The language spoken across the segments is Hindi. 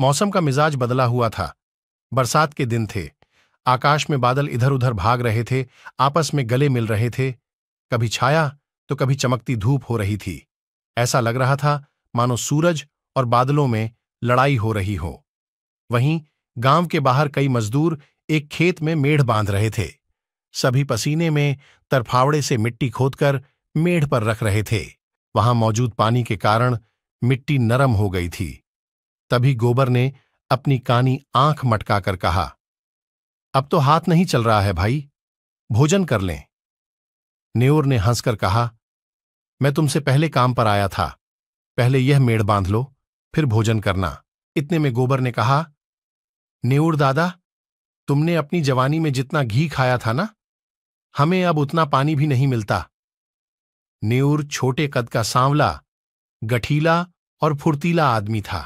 मौसम का मिजाज बदला हुआ था बरसात के दिन थे आकाश में बादल इधर उधर भाग रहे थे आपस में गले मिल रहे थे कभी छाया तो कभी चमकती धूप हो रही थी ऐसा लग रहा था मानो सूरज और बादलों में लड़ाई हो रही हो वहीं गांव के बाहर कई मजदूर एक खेत में मेढ़ बांध रहे थे सभी पसीने में तरफावड़े से मिट्टी खोदकर मेढ़ पर रख रहे थे वहां मौजूद पानी के कारण मिट्टी नरम हो गई थी तभी गोबर ने अपनी कानी आंख मटकाकर कहा अब तो हाथ नहीं चल रहा है भाई भोजन कर लें नेओर ने हंसकर कहा मैं तुमसे पहले काम पर आया था पहले यह मेड़ बांध लो फिर भोजन करना इतने में गोबर ने कहा नेऊर दादा तुमने अपनी जवानी में जितना घी खाया था ना हमें अब उतना पानी भी नहीं मिलता नेऊर छोटे कद का सांवला गठीला और फुर्तीला आदमी था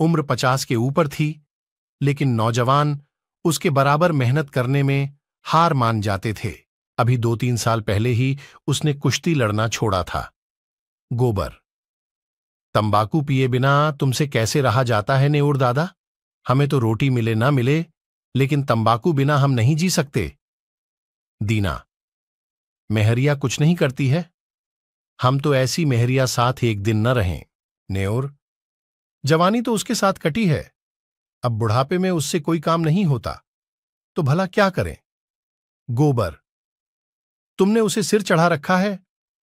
उम्र पचास के ऊपर थी लेकिन नौजवान उसके बराबर मेहनत करने में हार मान जाते थे अभी दो तीन साल पहले ही उसने कुश्ती लड़ना छोड़ा था गोबर तंबाकू पिए बिना तुमसे कैसे रहा जाता है नेऊर दादा हमें तो रोटी मिले ना मिले लेकिन तंबाकू बिना हम नहीं जी सकते दीना मेहरिया कुछ नहीं करती है हम तो ऐसी मेहरिया साथ एक दिन न रहें नेऊर जवानी तो उसके साथ कटी है अब बुढ़ापे में उससे कोई काम नहीं होता तो भला क्या करें गोबर तुमने उसे सिर चढ़ा रखा है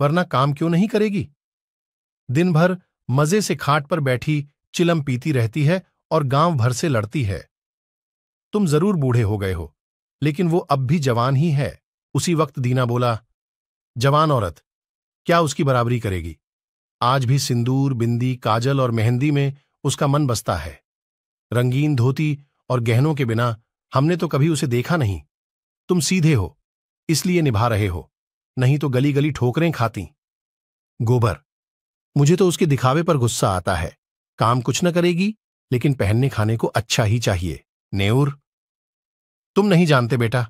वरना काम क्यों नहीं करेगी दिन भर मजे से खाट पर बैठी चिलम पीती रहती है और गांव भर से लड़ती है तुम जरूर बूढ़े हो गए हो लेकिन वो अब भी जवान ही है उसी वक्त दीना बोला जवान औरत क्या उसकी बराबरी करेगी आज भी सिंदूर बिंदी काजल और मेहंदी में उसका मन बसता है रंगीन धोती और गहनों के बिना हमने तो कभी उसे देखा नहीं तुम सीधे हो इसलिए निभा रहे हो नहीं तो गली गली ठोकरें खाती गोबर मुझे तो उसके दिखावे पर गुस्सा आता है काम कुछ न करेगी लेकिन पहनने खाने को अच्छा ही चाहिए नेऊर तुम नहीं जानते बेटा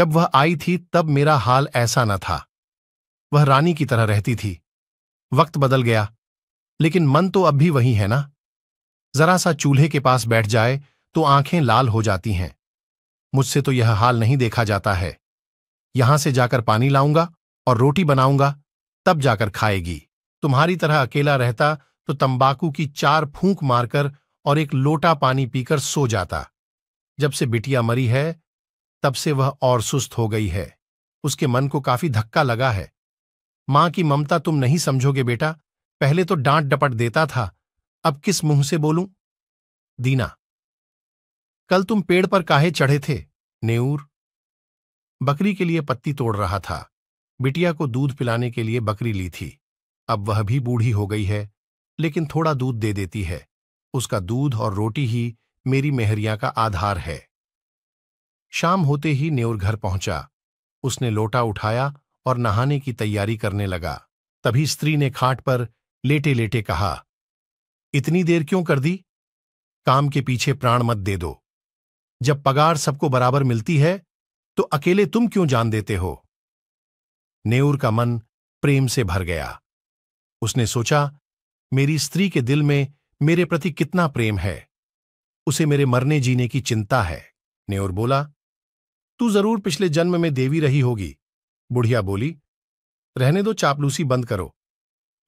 जब वह आई थी तब मेरा हाल ऐसा न था वह रानी की तरह रहती थी वक्त बदल गया लेकिन मन तो अब भी वही है ना जरा सा चूल्हे के पास बैठ जाए तो आंखें लाल हो जाती हैं मुझसे तो यह हाल नहीं देखा जाता है यहां से जाकर पानी लाऊंगा और रोटी बनाऊंगा तब जाकर खाएगी तुम्हारी तरह अकेला रहता तो तंबाकू की चार फूंक मारकर और एक लोटा पानी पीकर सो जाता जब से बिटिया मरी है तब से वह और सुस्त हो गई है उसके मन को काफी धक्का लगा है मां की ममता तुम नहीं समझोगे बेटा पहले तो डांट डपट देता था अब किस मुंह से बोलूं दीना कल तुम पेड़ पर काहे चढ़े थे नेऊर बकरी के लिए पत्ती तोड़ रहा था बिटिया को दूध पिलाने के लिए बकरी ली थी अब वह भी बूढ़ी हो गई है लेकिन थोड़ा दूध दे देती है उसका दूध और रोटी ही मेरी मेहरिया का आधार है शाम होते ही नेऊर घर पहुंचा उसने लोटा उठाया और नहाने की तैयारी करने लगा तभी स्त्री ने खाट पर लेटे लेटे कहा इतनी देर क्यों कर दी काम के पीछे प्राण मत दे दो जब पगार सबको बराबर मिलती है तो अकेले तुम क्यों जान देते हो नेऊर का मन प्रेम से भर गया उसने सोचा मेरी स्त्री के दिल में मेरे प्रति कितना प्रेम है उसे मेरे मरने जीने की चिंता है नेऊर बोला तू जरूर पिछले जन्म में देवी रही होगी बुढ़िया बोली रहने दो चापलूसी बंद करो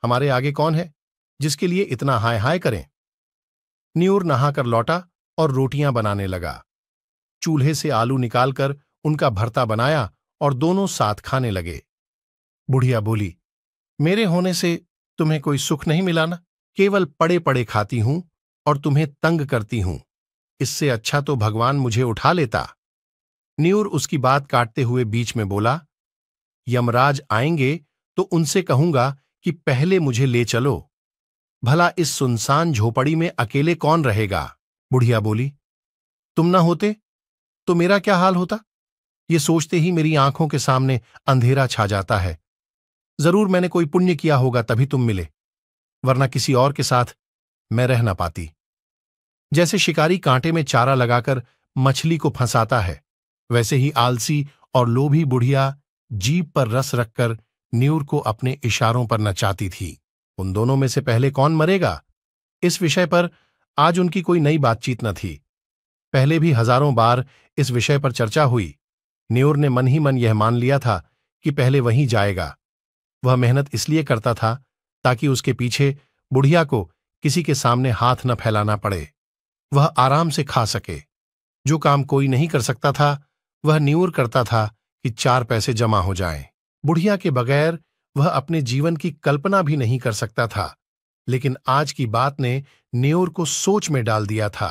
हमारे आगे कौन है जिसके लिए इतना हाय हाय करें न्यूर नहाकर लौटा और रोटियां बनाने लगा चूल्हे से आलू निकालकर उनका भरता बनाया और दोनों साथ खाने लगे बुढ़िया बोली मेरे होने से तुम्हें कोई सुख नहीं मिला ना केवल पड़े पड़े खाती हूं और तुम्हें तंग करती हूं इससे अच्छा तो भगवान मुझे उठा लेता न्यूर उसकी बात काटते हुए बीच में बोला यमराज आएंगे तो उनसे कहूंगा कि पहले मुझे ले चलो भला इस सुनसान झोपड़ी में अकेले कौन रहेगा बुढ़िया बोली तुम ना होते तो मेरा क्या हाल होता ये सोचते ही मेरी आंखों के सामने अंधेरा छा जाता है जरूर मैंने कोई पुण्य किया होगा तभी तुम मिले वरना किसी और के साथ मैं रह ना पाती जैसे शिकारी कांटे में चारा लगाकर मछली को फंसाता है वैसे ही आलसी और लोभी बुढ़िया जीप पर रस रखकर न्यूर को अपने इशारों पर नचाती थी उन दोनों में से पहले कौन मरेगा इस विषय पर आज उनकी कोई नई बातचीत न थी पहले भी हजारों बार इस विषय पर चर्चा हुई न्यूर ने मन ही मन यह मान लिया था कि पहले वहीं जाएगा वह मेहनत इसलिए करता था ताकि उसके पीछे बुढ़िया को किसी के सामने हाथ न फैलाना पड़े वह आराम से खा सके जो काम कोई नहीं कर सकता था वह न्यूर करता था कि चार पैसे जमा हो जाएं। बुढ़िया के बगैर वह अपने जीवन की कल्पना भी नहीं कर सकता था लेकिन आज की बात ने न्योर को सोच में डाल दिया था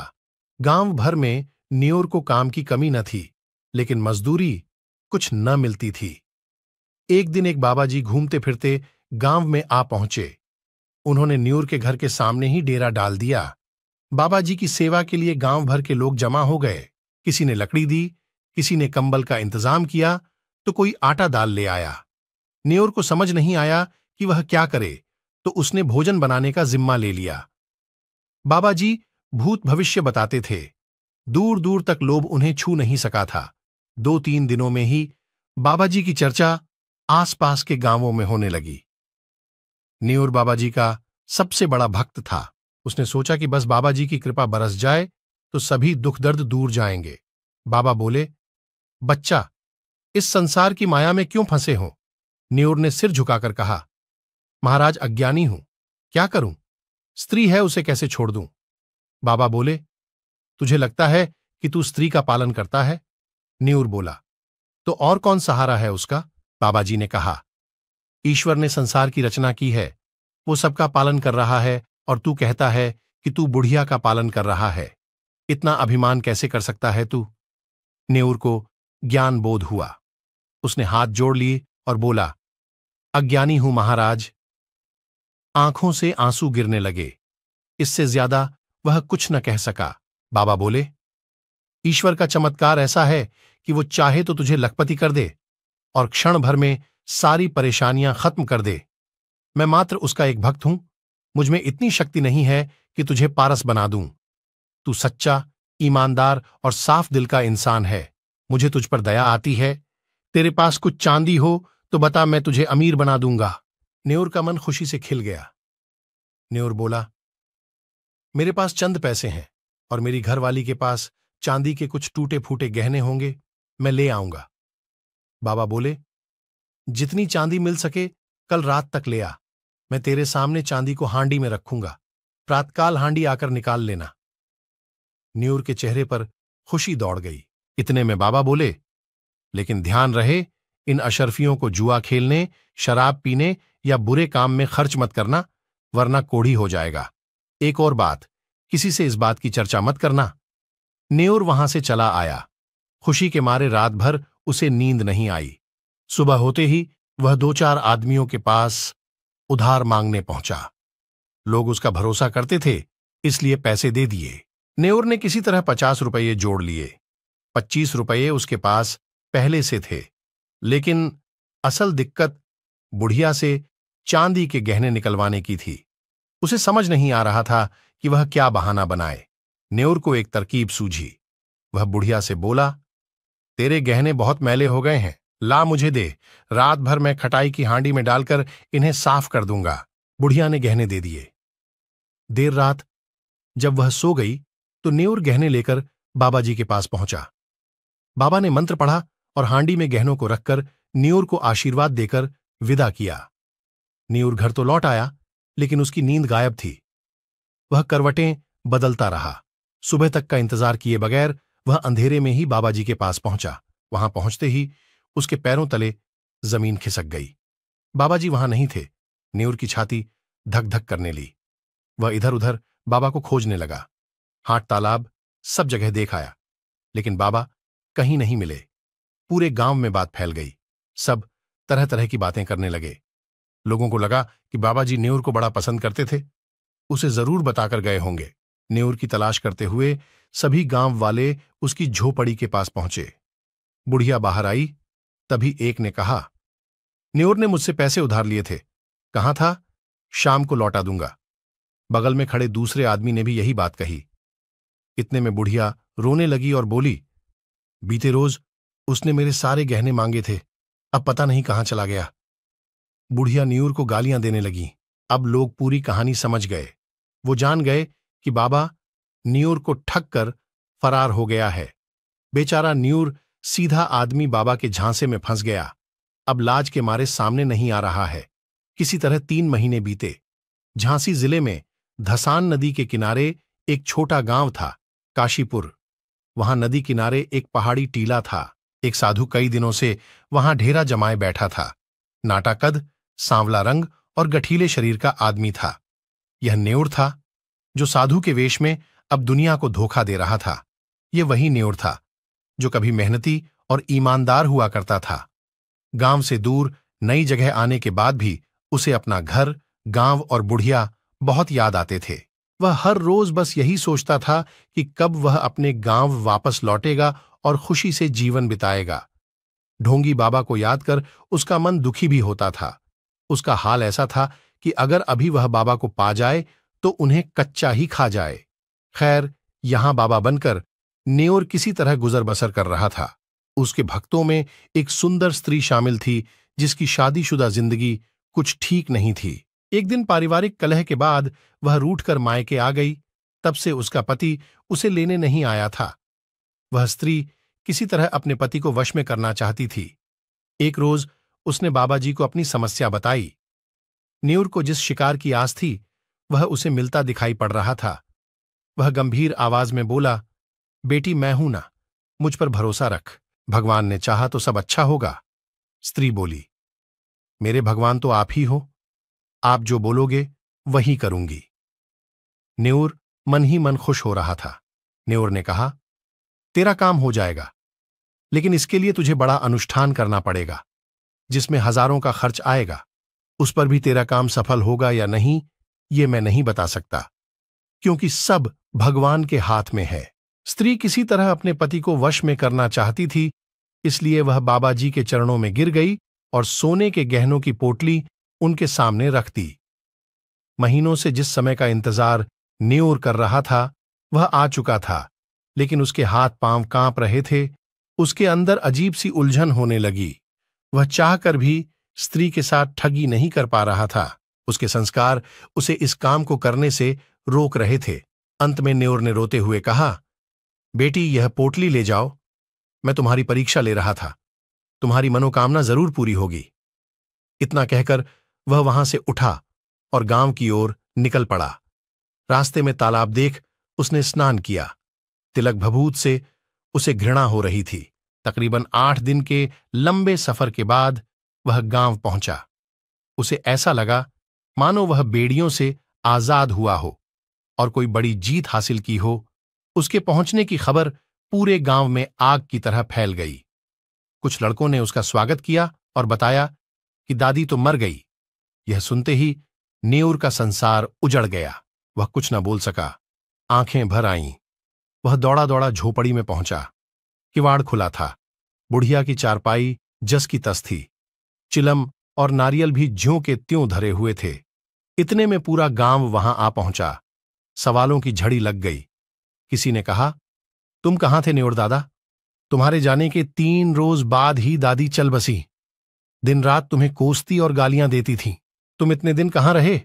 गांव भर में न्योर को काम की कमी न थी लेकिन मजदूरी कुछ न मिलती थी एक दिन एक बाबाजी घूमते फिरते गांव में आ पहुंचे उन्होंने न्यूर के घर के सामने ही डेरा डाल दिया बाबाजी की सेवा के लिए गांव भर के लोग जमा हो गए किसी ने लकड़ी दी किसी ने कंबल का इंतजाम किया तो कोई आटा दाल ले आया न्योर को समझ नहीं आया कि वह क्या करे तो उसने भोजन बनाने का जिम्मा ले लिया बाबा जी भूत भविष्य बताते थे दूर दूर तक लोभ उन्हें छू नहीं सका था दो तीन दिनों में ही बाबा जी की चर्चा आसपास के गांवों में होने लगी न्योर बाबा जी का सबसे बड़ा भक्त था उसने सोचा कि बस बाबा जी की कृपा बरस जाए तो सभी दुख दर्द दूर जाएंगे बाबा बोले बच्चा इस संसार की माया में क्यों फंसे हो न्यूर ने सिर झुकाकर कहा महाराज अज्ञानी हूं क्या करूं स्त्री है उसे कैसे छोड़ दूं बाबा बोले तुझे लगता है कि तू स्त्री का पालन करता है न्यूर बोला तो और कौन सहारा है उसका बाबाजी ने कहा ईश्वर ने संसार की रचना की है वो सबका पालन कर रहा है और तू कहता है कि तू बुढ़िया का पालन कर रहा है इतना अभिमान कैसे कर सकता है तू न्यूर को ज्ञान बोध हुआ उसने हाथ जोड़ लिए और बोला अज्ञानी हूं महाराज आंखों से आंसू गिरने लगे इससे ज्यादा वह कुछ न कह सका बाबा बोले ईश्वर का चमत्कार ऐसा है कि वो चाहे तो तुझे लखपति कर दे और क्षण भर में सारी परेशानियां खत्म कर दे मैं मात्र उसका एक भक्त हूं मुझमें इतनी शक्ति नहीं है कि तुझे पारस बना दूं तू सच्चा ईमानदार और साफ दिल का इंसान है मुझे तुझ पर दया आती है तेरे पास कुछ चांदी हो तो बता मैं तुझे अमीर बना दूंगा न्योर का मन खुशी से खिल गया न्योर बोला मेरे पास चंद पैसे हैं और मेरी घरवाली के पास चांदी के कुछ टूटे फूटे गहने होंगे मैं ले आऊंगा बाबा बोले जितनी चांदी मिल सके कल रात तक ले आ मैं तेरे सामने चांदी को हांडी में रखूंगा प्रातकाल हांडी आकर निकाल लेना न्यूर के चेहरे पर खुशी दौड़ गई इतने में बाबा बोले लेकिन ध्यान रहे इन अशरफियों को जुआ खेलने शराब पीने या बुरे काम में खर्च मत करना वरना कोढ़ी हो जाएगा एक और बात किसी से इस बात की चर्चा मत करना नेवर वहां से चला आया खुशी के मारे रात भर उसे नींद नहीं आई सुबह होते ही वह दो चार आदमियों के पास उधार मांगने पहुंचा लोग उसका भरोसा करते थे इसलिए पैसे दे दिए नेवर ने किसी तरह पचास रुपये जोड़ लिए पच्चीस रुपये उसके पास पहले से थे लेकिन असल दिक्कत बुढ़िया से चांदी के गहने निकलवाने की थी उसे समझ नहीं आ रहा था कि वह क्या बहाना बनाए न्योर को एक तरकीब सूझी वह बुढ़िया से बोला तेरे गहने बहुत मैले हो गए हैं ला मुझे दे रात भर मैं खटाई की हांडी में डालकर इन्हें साफ कर दूंगा बुढ़िया ने गहने दे दिए देर रात जब वह सो गई तो न्योर गहने लेकर बाबाजी के पास पहुंचा बाबा ने मंत्र पढ़ा और हांडी में गहनों को रखकर न्यूर को आशीर्वाद देकर विदा किया न्यूर घर तो लौट आया लेकिन उसकी नींद गायब थी वह करवटें बदलता रहा सुबह तक का इंतजार किए बगैर वह अंधेरे में ही बाबा जी के पास पहुंचा वहां पहुंचते ही उसके पैरों तले जमीन खिसक गई बाबा जी वहां नहीं थे न्यूर की छाती धक धक करने ली वह इधर उधर बाबा को खोजने लगा हाट तालाब सब जगह देख आया लेकिन बाबा कहीं नहीं मिले पूरे गांव में बात फैल गई सब तरह तरह की बातें करने लगे लोगों को लगा कि बाबा जी नेवर को बड़ा पसंद करते थे उसे जरूर बताकर गए होंगे नेवर की तलाश करते हुए सभी गांव वाले उसकी झोपड़ी के पास पहुंचे बुढ़िया बाहर आई तभी एक ने कहा नेूर ने मुझसे पैसे उधार लिए थे कहा था शाम को लौटा दूंगा बगल में खड़े दूसरे आदमी ने भी यही बात कही इतने में बुढ़िया रोने लगी और बोली बीते रोज उसने मेरे सारे गहने मांगे थे अब पता नहीं कहाँ चला गया बुढ़िया न्यूर को गालियां देने लगी अब लोग पूरी कहानी समझ गए वो जान गए कि बाबा न्यूर को ठक कर फरार हो गया है बेचारा न्यूर सीधा आदमी बाबा के झांसे में फंस गया अब लाज के मारे सामने नहीं आ रहा है किसी तरह तीन महीने बीते झांसी जिले में धसान नदी के किनारे एक छोटा गांव था काशीपुर वहां नदी किनारे एक पहाड़ी टीला था एक साधु कई दिनों से वहां ढेरा जमाए बैठा था नाटाकद सांवला रंग और गठीले शरीर का आदमी था यह नेउर था जो साधु के वेश में अब दुनिया को धोखा दे रहा था ये वही नेउर था जो कभी मेहनती और ईमानदार हुआ करता था गांव से दूर नई जगह आने के बाद भी उसे अपना घर गांव और बुढ़िया बहुत याद आते थे वह हर रोज बस यही सोचता था कि कब वह अपने गांव वापस लौटेगा और खुशी से जीवन बिताएगा ढोंगी बाबा को याद कर उसका मन दुखी भी होता था उसका हाल ऐसा था कि अगर अभी वह बाबा को पा जाए तो उन्हें कच्चा ही खा जाए खैर यहां बाबा बनकर नेोर किसी तरह गुजर बसर कर रहा था उसके भक्तों में एक सुंदर स्त्री शामिल थी जिसकी शादीशुदा जिंदगी कुछ ठीक नहीं थी एक दिन पारिवारिक कलह के बाद वह रूठकर मायके आ गई तब से उसका पति उसे लेने नहीं आया था वह स्त्री किसी तरह अपने पति को वश में करना चाहती थी एक रोज उसने बाबा जी को अपनी समस्या बताई न्यूर को जिस शिकार की आस थी वह उसे मिलता दिखाई पड़ रहा था वह गंभीर आवाज में बोला बेटी मैं हूं ना मुझ पर भरोसा रख भगवान ने चाहा तो सब अच्छा होगा स्त्री बोली मेरे भगवान तो आप ही हो आप जो बोलोगे वही करूंगी नेऊर मन ही मन खुश हो रहा था नेऊर ने कहा तेरा काम हो जाएगा लेकिन इसके लिए तुझे बड़ा अनुष्ठान करना पड़ेगा जिसमें हजारों का खर्च आएगा उस पर भी तेरा काम सफल होगा या नहीं ये मैं नहीं बता सकता क्योंकि सब भगवान के हाथ में है स्त्री किसी तरह अपने पति को वश में करना चाहती थी इसलिए वह बाबा जी के चरणों में गिर गई और सोने के गहनों की पोटली उनके सामने रख दी महीनों से जिस समय का इंतजार न्योर कर रहा था वह आ चुका था लेकिन उसके हाथ पांव कांप रहे थे उसके अंदर अजीब सी उलझन होने लगी वह चाहकर भी स्त्री के साथ ठगी नहीं कर पा रहा था उसके संस्कार उसे इस काम को करने से रोक रहे थे अंत में न्योर ने रोते हुए कहा बेटी यह पोटली ले जाओ मैं तुम्हारी परीक्षा ले रहा था तुम्हारी मनोकामना जरूर पूरी होगी इतना कहकर वह वहां से उठा और गांव की ओर निकल पड़ा रास्ते में तालाब देख उसने स्नान किया तिलक भभूत से उसे घृणा हो रही थी तकरीबन आठ दिन के लंबे सफर के बाद वह गांव पहुंचा उसे ऐसा लगा मानो वह बेड़ियों से आजाद हुआ हो और कोई बड़ी जीत हासिल की हो उसके पहुंचने की खबर पूरे गांव में आग की तरह फैल गई कुछ लड़कों ने उसका स्वागत किया और बताया कि दादी तो मर गई यह सुनते ही नेऊर का संसार उजड़ गया वह कुछ न बोल सका आंखें भर आईं वह दौड़ा दौड़ा झोपड़ी में पहुंचा किवाड़ खुला था बुढ़िया की चारपाई जस की तस थी चिलम और नारियल भी ज्यों के त्यों धरे हुए थे इतने में पूरा गांव वहां आ पहुंचा सवालों की झड़ी लग गई किसी ने कहा तुम कहाँ थे न्योर दादा तुम्हारे जाने के तीन रोज बाद ही दादी चल बसी दिन रात तुम्हें कोसती और गालियां देती थीं तुम इतने दिन कहाँ रहे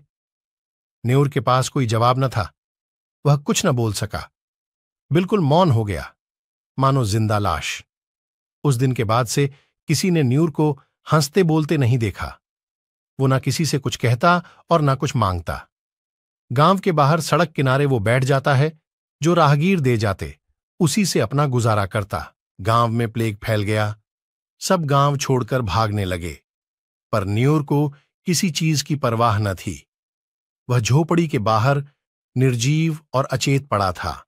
न्यूर के पास कोई जवाब न था वह कुछ न बोल सका बिल्कुल मौन हो गया मानो जिंदा लाश उस दिन के बाद से किसी ने न्यूर को हंसते बोलते नहीं देखा वो ना किसी से कुछ कहता और ना कुछ मांगता गांव के बाहर सड़क किनारे वो बैठ जाता है जो राहगीर दे जाते उसी से अपना गुजारा करता गांव में प्लेग फैल गया सब गांव छोड़कर भागने लगे पर न्यूर को किसी चीज की परवाह न थी वह झोपड़ी के बाहर निर्जीव और अचेत पड़ा था